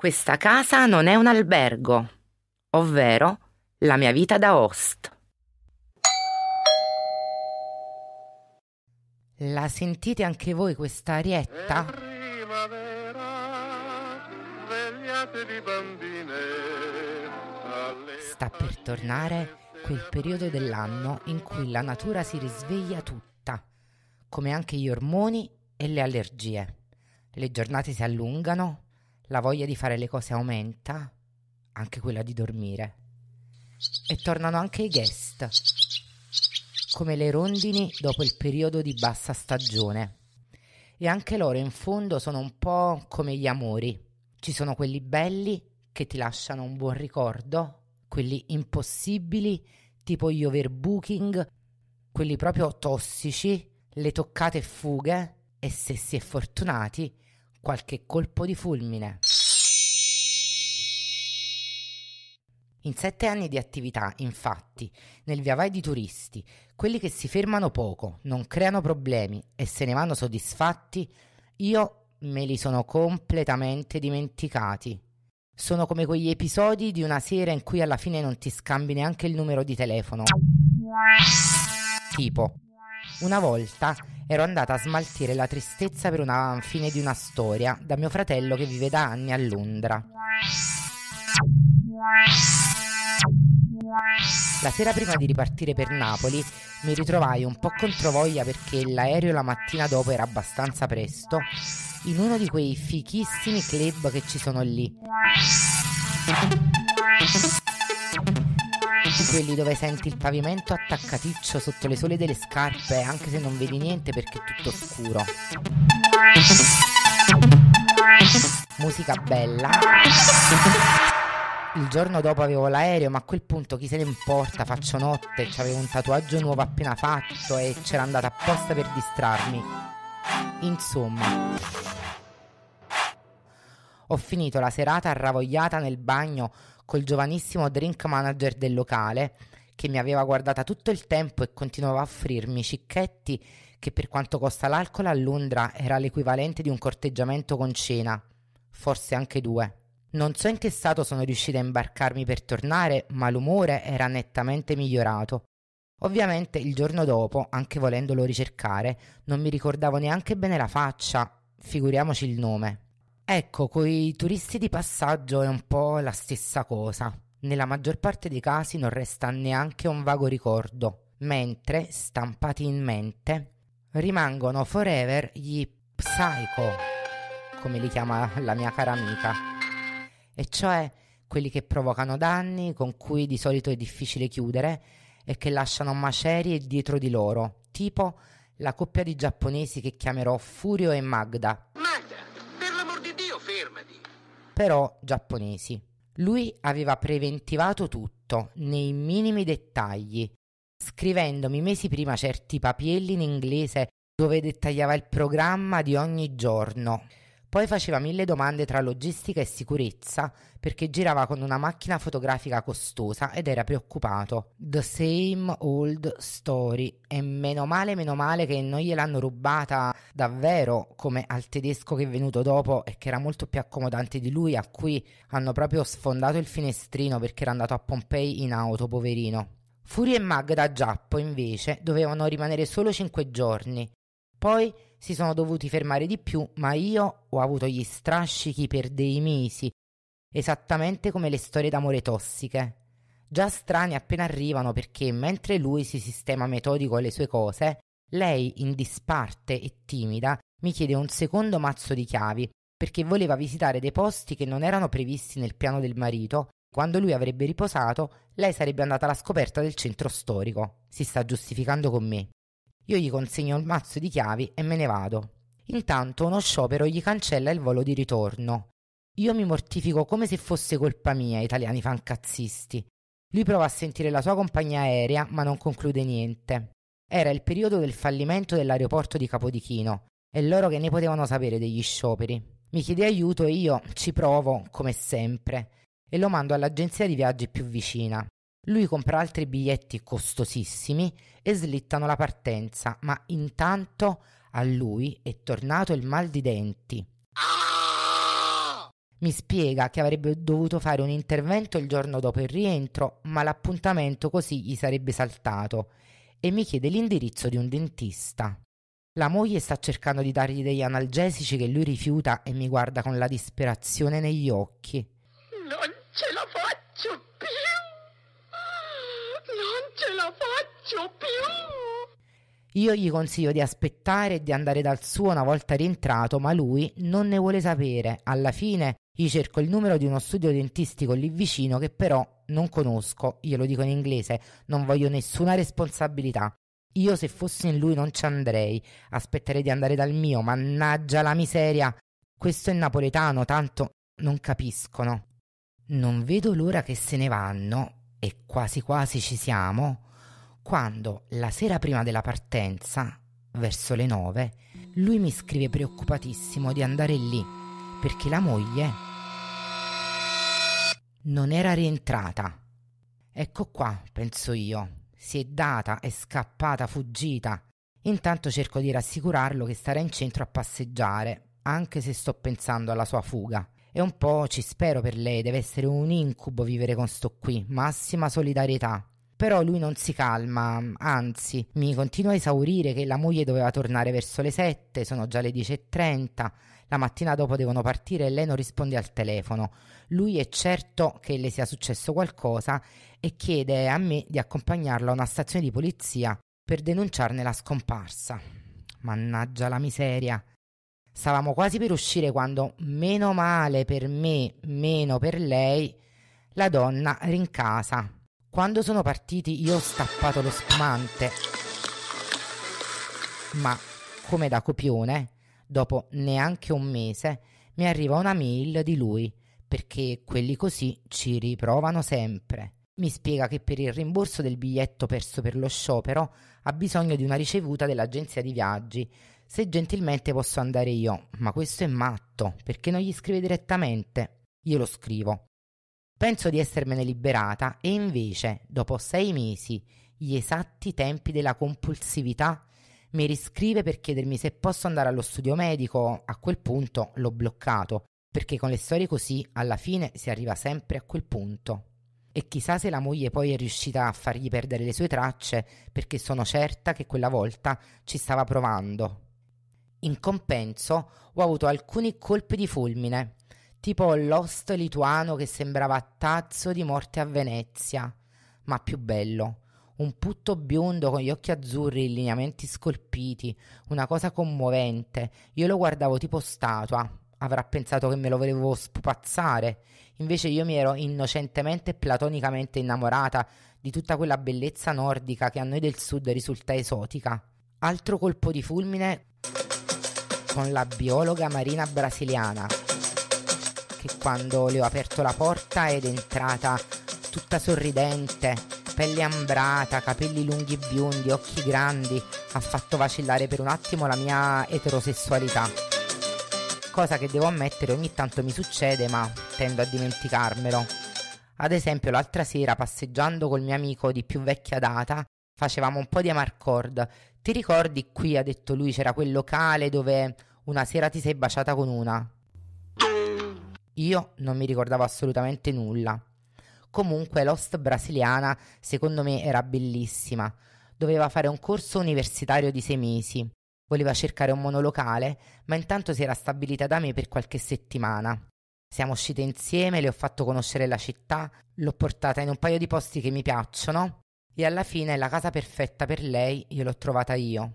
Questa casa non è un albergo, ovvero la mia vita da host. La sentite anche voi questa arietta? primavera, svegliatevi bambine. Sta per tornare quel periodo dell'anno in cui la natura si risveglia tutta, come anche gli ormoni e le allergie. Le giornate si allungano, la voglia di fare le cose aumenta, anche quella di dormire. E tornano anche i guest, come le rondini dopo il periodo di bassa stagione. E anche loro in fondo sono un po' come gli amori. Ci sono quelli belli che ti lasciano un buon ricordo, quelli impossibili, tipo gli overbooking, quelli proprio tossici, le toccate fughe e se si è fortunati qualche colpo di fulmine. In sette anni di attività, infatti, nel via vai di turisti, quelli che si fermano poco, non creano problemi e se ne vanno soddisfatti, io me li sono completamente dimenticati. Sono come quegli episodi di una sera in cui alla fine non ti scambi neanche il numero di telefono. Tipo, una volta ero andata a smaltire la tristezza per una fine di una storia da mio fratello che vive da anni a Londra. La sera prima di ripartire per Napoli mi ritrovai un po' controvoglia perché l'aereo la mattina dopo era abbastanza presto in uno di quei fichissimi club che ci sono lì. Quelli dove senti il pavimento attaccaticcio sotto le sole delle scarpe anche se non vedi niente perché è tutto scuro. Musica bella il giorno dopo avevo l'aereo, ma a quel punto chi se ne importa, faccio notte, avevo un tatuaggio nuovo appena fatto e c'era andata apposta per distrarmi. Insomma, ho finito la serata arravogliata nel bagno col giovanissimo drink manager del locale che mi aveva guardata tutto il tempo e continuava a offrirmi cicchetti che per quanto costa l'alcol a Londra era l'equivalente di un corteggiamento con cena, forse anche due. Non so in che stato sono riuscita a imbarcarmi per tornare, ma l'umore era nettamente migliorato. Ovviamente il giorno dopo, anche volendolo ricercare, non mi ricordavo neanche bene la faccia, figuriamoci il nome. Ecco, coi turisti di passaggio è un po' la stessa cosa. Nella maggior parte dei casi non resta neanche un vago ricordo, mentre, stampati in mente, rimangono forever gli psycho, come li chiama la mia cara amica e cioè quelli che provocano danni, con cui di solito è difficile chiudere e che lasciano macerie dietro di loro, tipo la coppia di giapponesi che chiamerò Furio e Magda. Magda, per l'amor di Dio, fermati! Però giapponesi. Lui aveva preventivato tutto, nei minimi dettagli, scrivendomi mesi prima certi papielli in inglese dove dettagliava il programma di ogni giorno. Poi faceva mille domande tra logistica e sicurezza perché girava con una macchina fotografica costosa ed era preoccupato. The same old story. E meno male, meno male che non gliel'hanno rubata davvero come al tedesco che è venuto dopo e che era molto più accomodante di lui, a cui hanno proprio sfondato il finestrino perché era andato a Pompei in auto, poverino. Fury e Magda da Giappo, invece, dovevano rimanere solo cinque giorni. Poi si sono dovuti fermare di più, ma io ho avuto gli strascichi per dei mesi, esattamente come le storie d'amore tossiche. Già strane appena arrivano perché mentre lui si sistema metodico alle sue cose, lei, in disparte e timida, mi chiede un secondo mazzo di chiavi perché voleva visitare dei posti che non erano previsti nel piano del marito. Quando lui avrebbe riposato, lei sarebbe andata alla scoperta del centro storico. Si sta giustificando con me. Io gli consegno il mazzo di chiavi e me ne vado. Intanto uno sciopero gli cancella il volo di ritorno. Io mi mortifico come se fosse colpa mia, italiani fancazzisti. Lui prova a sentire la sua compagnia aerea, ma non conclude niente. Era il periodo del fallimento dell'aeroporto di Capodichino, e loro che ne potevano sapere degli scioperi. Mi chiede aiuto e io ci provo, come sempre, e lo mando all'agenzia di viaggi più vicina. Lui compra altri biglietti costosissimi e slittano la partenza, ma intanto a lui è tornato il mal di denti. Mi spiega che avrebbe dovuto fare un intervento il giorno dopo il rientro, ma l'appuntamento così gli sarebbe saltato e mi chiede l'indirizzo di un dentista. La moglie sta cercando di dargli degli analgesici che lui rifiuta e mi guarda con la disperazione negli occhi. Non ce la faccio più! Non ce la faccio più! Io gli consiglio di aspettare e di andare dal suo una volta rientrato, ma lui non ne vuole sapere. Alla fine gli cerco il numero di uno studio dentistico lì vicino che però non conosco, glielo dico in inglese, non voglio nessuna responsabilità. Io se fossi in lui non ci andrei, aspetterei di andare dal mio, mannaggia la miseria. Questo è napoletano, tanto non capiscono. Non vedo l'ora che se ne vanno, e quasi quasi ci siamo, quando la sera prima della partenza, verso le nove, lui mi scrive preoccupatissimo di andare lì perché la moglie non era rientrata. Ecco qua, penso io, si è data, è scappata, fuggita. Intanto cerco di rassicurarlo che starà in centro a passeggiare, anche se sto pensando alla sua fuga. E un po' ci spero per lei, deve essere un incubo vivere con sto qui, massima solidarietà. Però lui non si calma, anzi, mi continua a esaurire che la moglie doveva tornare verso le 7, sono già le 10.30, la mattina dopo devono partire e lei non risponde al telefono. Lui è certo che le sia successo qualcosa e chiede a me di accompagnarla a una stazione di polizia per denunciarne la scomparsa. Mannaggia la miseria. Stavamo quasi per uscire quando, meno male per me, meno per lei, la donna rincasa. Quando sono partiti io ho stappato lo spumante. Ma, come da copione, dopo neanche un mese mi arriva una mail di lui, perché quelli così ci riprovano sempre. Mi spiega che per il rimborso del biglietto perso per lo sciopero ha bisogno di una ricevuta dell'agenzia di viaggi, se gentilmente posso andare io, ma questo è matto, perché non gli scrive direttamente? Io lo scrivo. Penso di essermene liberata e invece, dopo sei mesi, gli esatti tempi della compulsività, mi riscrive per chiedermi se posso andare allo studio medico, a quel punto l'ho bloccato, perché con le storie così alla fine si arriva sempre a quel punto. E chissà se la moglie poi è riuscita a fargli perdere le sue tracce, perché sono certa che quella volta ci stava provando. In compenso ho avuto alcuni colpi di fulmine, tipo l'host lituano che sembrava tazzo di morte a Venezia, ma più bello. Un putto biondo con gli occhi azzurri, i lineamenti scolpiti, una cosa commovente. Io lo guardavo tipo statua. Avrà pensato che me lo volevo spupazzare. Invece io mi ero innocentemente e platonicamente innamorata di tutta quella bellezza nordica che a noi del sud risulta esotica. Altro colpo di fulmine con la biologa marina brasiliana, che quando le ho aperto la porta ed è entrata tutta sorridente, pelle ambrata, capelli lunghi biondi, occhi grandi, ha fatto vacillare per un attimo la mia eterosessualità. Cosa che devo ammettere ogni tanto mi succede, ma tendo a dimenticarmelo. Ad esempio, l'altra sera, passeggiando col mio amico di più vecchia data, facevamo un po' di amarcord. Ti ricordi qui, ha detto lui, c'era quel locale dove una sera ti sei baciata con una? Io non mi ricordavo assolutamente nulla. Comunque l'host brasiliana secondo me era bellissima. Doveva fare un corso universitario di sei mesi. Voleva cercare un monolocale, ma intanto si era stabilita da me per qualche settimana. Siamo uscite insieme, le ho fatto conoscere la città, l'ho portata in un paio di posti che mi piacciono e alla fine la casa perfetta per lei gliel'ho trovata io.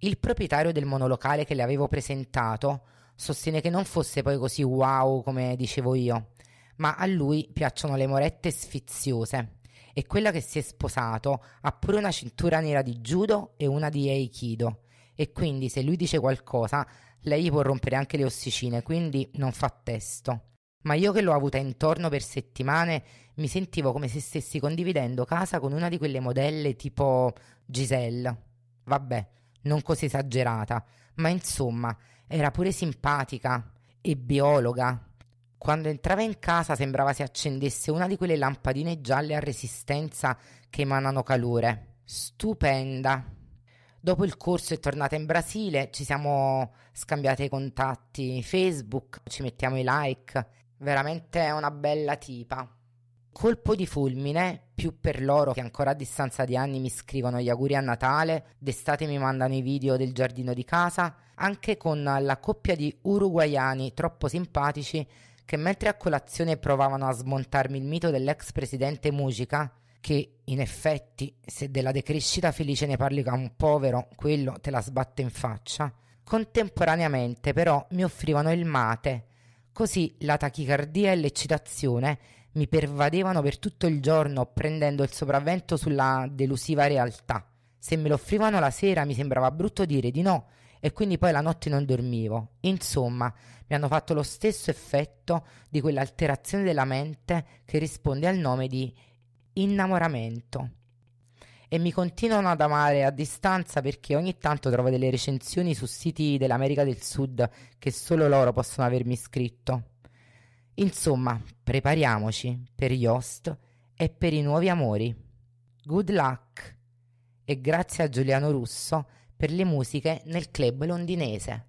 Il proprietario del monolocale che le avevo presentato sostiene che non fosse poi così wow come dicevo io, ma a lui piacciono le morette sfiziose e quella che si è sposato ha pure una cintura nera di judo e una di aikido e quindi se lui dice qualcosa lei gli può rompere anche le ossicine, quindi non fa testo. Ma io che l'ho avuta intorno per settimane mi sentivo come se stessi condividendo casa con una di quelle modelle tipo Giselle. Vabbè, non così esagerata, ma insomma, era pure simpatica e biologa. Quando entrava in casa sembrava si accendesse una di quelle lampadine gialle a resistenza che emanano calore. Stupenda. Dopo il corso è tornata in Brasile, ci siamo scambiate i contatti Facebook, ci mettiamo i like veramente una bella tipa. Colpo di fulmine, più per loro che ancora a distanza di anni mi scrivono gli auguri a Natale, d'estate mi mandano i video del giardino di casa, anche con la coppia di uruguayani troppo simpatici che mentre a colazione provavano a smontarmi il mito dell'ex presidente Musica, che in effetti se della decrescita felice ne parli a un povero, quello te la sbatte in faccia, contemporaneamente però mi offrivano il mate, Così la tachicardia e l'eccitazione mi pervadevano per tutto il giorno, prendendo il sopravvento sulla delusiva realtà. Se me lo offrivano la sera mi sembrava brutto dire di no, e quindi poi la notte non dormivo. Insomma, mi hanno fatto lo stesso effetto di quell'alterazione della mente che risponde al nome di innamoramento e mi continuano ad amare a distanza perché ogni tanto trovo delle recensioni su siti dell'America del Sud che solo loro possono avermi scritto. Insomma, prepariamoci per Yost e per i nuovi amori. Good luck! E grazie a Giuliano Russo per le musiche nel club londinese.